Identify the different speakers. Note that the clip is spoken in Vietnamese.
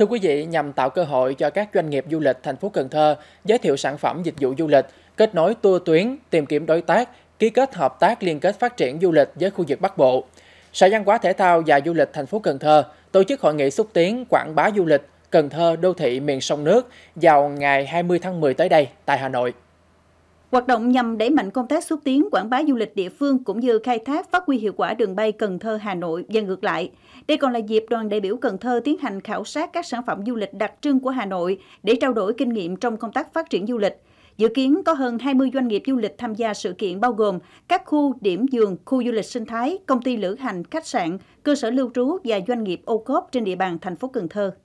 Speaker 1: Thưa quý vị, nhằm tạo cơ hội cho các doanh nghiệp du lịch thành phố Cần Thơ giới thiệu sản phẩm dịch vụ du lịch, kết nối tour tuyến, tìm kiếm đối tác, ký kết hợp tác liên kết phát triển du lịch với khu vực Bắc Bộ. Sở Văn hóa Thể thao và Du lịch thành phố Cần Thơ tổ chức hội nghị xúc tiến quảng bá du lịch Cần Thơ đô thị miền sông nước vào ngày 20 tháng 10 tới đây tại Hà Nội.
Speaker 2: Hoạt động nhằm đẩy mạnh công tác xúc tiến quảng bá du lịch địa phương cũng như khai thác phát huy hiệu quả đường bay Cần Thơ Hà Nội và ngược lại. Đây còn là dịp đoàn đại biểu Cần Thơ tiến hành khảo sát các sản phẩm du lịch đặc trưng của Hà Nội để trao đổi kinh nghiệm trong công tác phát triển du lịch. Dự kiến có hơn 20 doanh nghiệp du lịch tham gia sự kiện bao gồm các khu điểm dường, khu du lịch sinh thái, công ty lữ hành, khách sạn, cơ sở lưu trú và doanh nghiệp ô cốp trên địa bàn thành phố Cần Thơ.